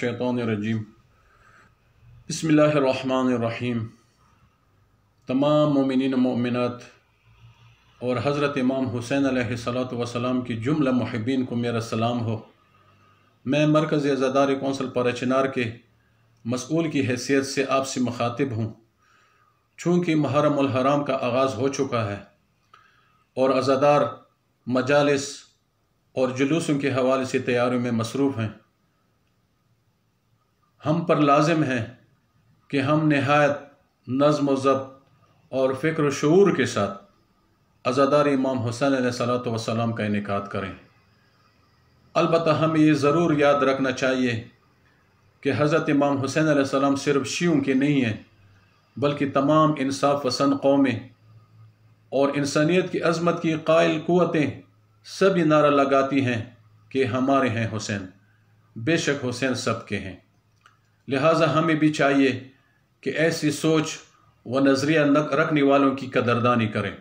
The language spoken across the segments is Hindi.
शैतानरजीम बसमीम तमाम ममिन ममिनत और हज़रत इमाम हुसैन सलात वसलाम की जुमला महबिन को मेरा सलाम हो मैं मरकज़ अजादार कौंसल परचनार के मसूल की हैसियत से आपसे मुखातिब हूँ चूँकि महरम का आगाज़ हो चुका है और अजादार मजालस और जुलूसों के हवाले से तैयारी में मसरूफ़ हैं हम पर लाजिम है कि हम नहायत नज़म ज़ब्त और फ़िक्र शूर के साथ आज़ादार इमाम हुसैन सलात का इनका करें अलबत् हमें ये ज़रूर याद रखना चाहिए कि हज़रत इमाम हुसैन सलाम सिर्फ शीयों के नहीं हैं बल्कि तमाम इंसाफ पसंद कौमें और इंसानियत की अजमत की कायल क़वतें सभी नारा लगाती हैं कि हमारे हैं हुसैन बेशक हुसैन सब के हैं लिहाजा हमें भी चाहिए कि ऐसी सोच व नज़रिया रखने वालों की कदरदानी करें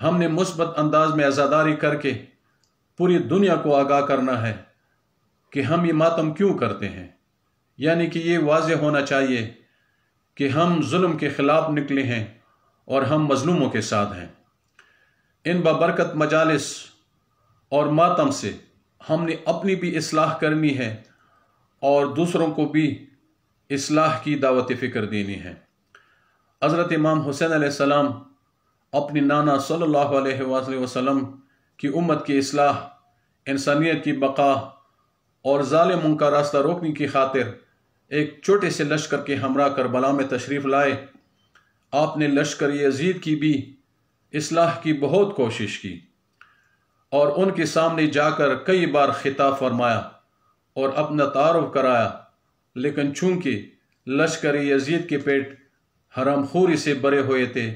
हमने मुस्बत अंदाज में आज़ादारी करके पूरी दुनिया को आगाह करना है कि हम ये मातम क्यों करते हैं यानी कि ये वाज होना चाहिए कि हम जुल्म के ख़िलाफ़ निकले हैं और हम मजलूमों के साथ हैं इन बबरकत मजालस और मातम से हमने अपनी भी असलाह करनी है और दूसरों को भी इसलाह की दावत फ़िक्र देनी है हज़रत इमाम हुसैन सलाम अपनी नाना सल्लल्लाहु अलैहि वसल्लम की उम्मत की असलाह इंसानियत की बका और ालिमों का रास्ता रोकने की खातिर एक छोटे से लश्कर के हमरा बला में तशरीफ़ लाए आपने लश्कर यजीद की भी इसलाह की बहुत कोशिश की और उनके सामने जाकर कई बार खिताब फरमाया और अपना तारफ कराया लेकिन चूंकि लश्कर यजीद के पेट हरामखोरी से भरे हुए थे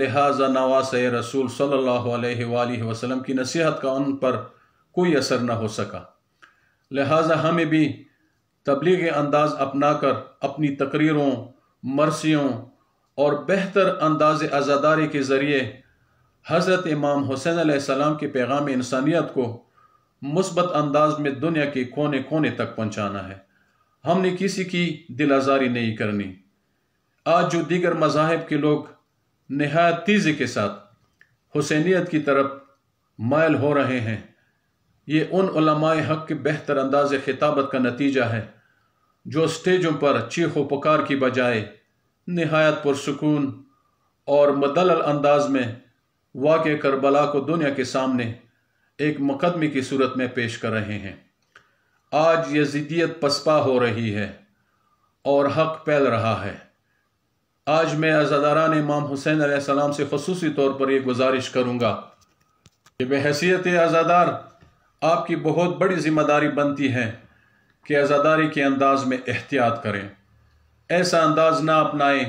लिहाजा नवास रसूल सल्लल्लाहु अलैहि वसल्लम की नसीहत का उन पर कोई असर न हो सका लिहाजा हमें भी तबलीग अंदाज अपना कर अपनी तकरीरों मरसियों और बेहतर अंदाज आज़ादारी के ज़रिए हज़रत इमाम हुसैन सलाम के पैगाम इंसानियत को मुस्बत अंदाज में दुनिया के कोने कोने तक पहुंचाना है हमने किसी की दिल आज़ारी नहीं करनी आज जो दीगर मजाहब के लोग नहायत तेज़ी के साथ हुसैनीत की तरफ मायल हो रहे हैं ये उन हक के बेहतर अंदाज खिताबत का नतीजा है जो स्टेजों पर चीखो पुकार की बजाय नहायत पुरसकून और मदल अंदाज में वाक़ करबला को दुनिया के सामने एक मुकदमे की सूरत में पेश कर रहे हैं आज यजीदियत पसपा हो रही है और हक फैल रहा है आज मैं अजादारान इमाम हुसैन आसमाम से खसूसी तौर पर यह गुजारिश करूंगा कि बहसीत आज़ादार आपकी बहुत बड़ी जिम्मेदारी बनती है कि आज़ादारी के अंदाज में एहतियात करें ऐसा अंदाज ना अपनाएं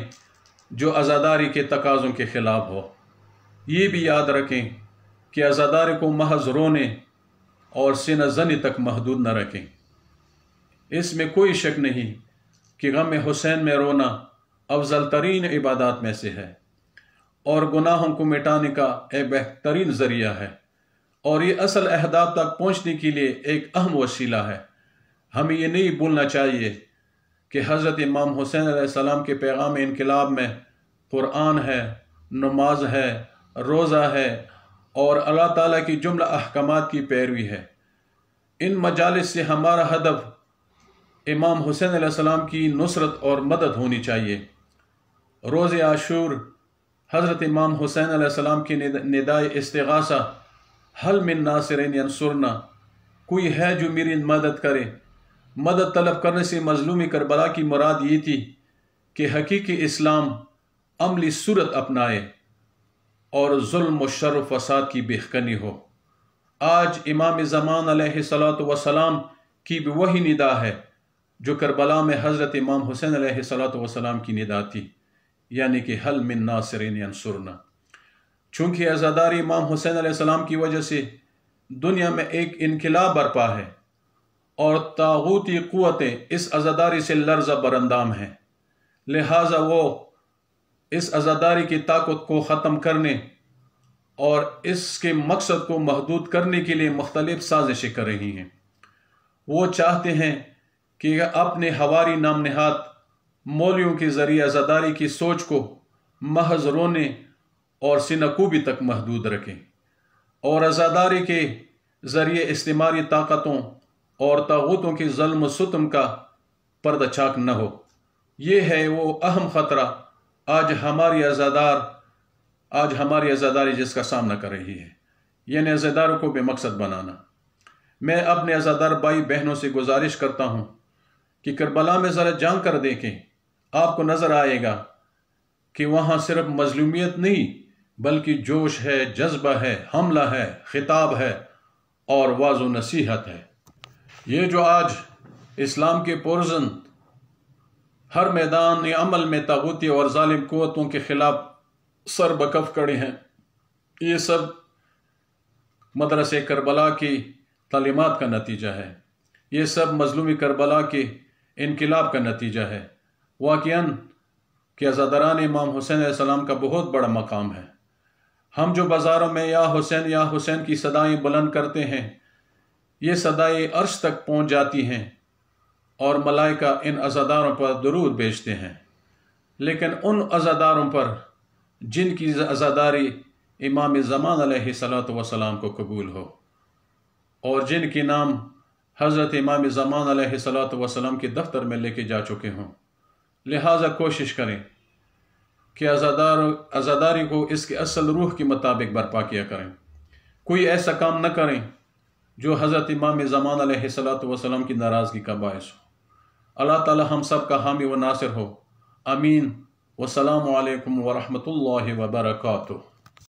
जो आज़ादारी के तकाज़ों के ख़िलाफ़ हो ये भी याद रखें कि अज़ादार को महज रोने और सिन जनी तक महदूद न रखें इसमें कोई शक नहीं कि गम हुसैन में रोना अफजल तरीन इबादत में से है और गुनाहों को मिटाने का एक बेहतरीन ज़रिया है और ये असल अहदाब तक पहुँचने के लिए एक अहम वसीला है हमें ये नहीं भूलना चाहिए कि हज़रत इमाम हुसैन सलाम के पैगाम इनकलाब में क़ुरान है नमाज है रोज़ा है और अल्लाह ताला की जुमला अहकाम की पैरवी है इन मजालस से हमारा हदफ इमाम हुसैन सलाम की नुसरत और मदद होनी चाहिए रोज़ आशूर हज़रत इमाम हुसैन सलाम की निदाय इसगासा हल मिन नासरन सुरना कोई है जो मेरी मदद करे मदद तलब करने से मजलूमी करबला की मुराद ये थी कि हकीकी इस्लाम अमली सूरत अपनाए और जुल्म शर फसाद की बेहकनी हो आज इमाम ज़मान सलाम की भी वही निदा है जो करबला में हज़रत इमाम हुसैन सलाम की निदा थी यानी कि हल मिन नासरीन अनसुरना चूँकि आज़ादारी इमाम हुसैन सलाम की वजह से दुनिया में एक इनकलाब बरपा है और तागूती क़वतें इस आज़ादारी से लर्जा बरंदाम हैं लिहाजा वो इस आज़ादारी की ताकत को ख़त्म करने और इसके मकसद को महदूद करने के लिए मुख्तलिफ साजिशें कर रही हैं वो चाहते हैं कि अपने हवारी नाम नहाद मौलियों के ज़रिए आज़ादारी की सोच को महज रोने और सिनकूबी तक महदूद रखें और आज़ादारी के ज़रिए इस्तेमाली ताकतों और ताबूतों के जल्म का पर्दा छाक न हो यह है वो अहम ख़तरा आज हमारी अजादार आज हमारी अजादारी जिसका सामना कर रही है यानी अजादारों को बेमकसद बनाना मैं अपने अजादार भाई बहनों से गुजारिश करता हूँ कि करबला में ज़रा जंग कर देखें आपको नज़र आएगा कि वहाँ सिर्फ मजलूमियत नहीं बल्कि जोश है जज्बा है हमला है खिताब है और वाज नसीहत है ये जो आज इस्लाम के पुरजन हर मैदान अमल में तागुती और ालिम क़वतों के ख़िलाफ़ सर बकफ खड़े हैं ये सब मदरसे करबला की तलीमत का नतीजा है ये सब मजलूमी करबला के इनकलाब का नतीजा है वाकयान के आज़ादारान इमाम हुसैन सलाम का बहुत बड़ा मकाम है हम जो बाज़ारों में या हुसैन या हुसैन की सदाएं बुलंद करते हैं ये सदाएं अर्श तक पहुंच जाती हैं और मलाइका इन अज़ादारों पर दरूद भेजते हैं लेकिन उन अज़ादारों पर जिनकी अज़ादारी इमाम ज़मान सलात वसलाम को कबूल हो और जिनके नाम हज़रत इमाम ज़मान सलात वसलाम के दफ्तर में लेके जा चुके हों लिहाजा कोशिश करें कि आज़ादार आज़ादारी को इसके असल रूह के मुताबिक बर्पा किया करें कोई ऐसा काम न करें जो हज़रत इमाम ज़मान सलात वसलाम की नाराज़गी का बायस हो अल्लाह ताला हम सब का हामी व नासिर हो अमीन वसलाम वरहमल वर्का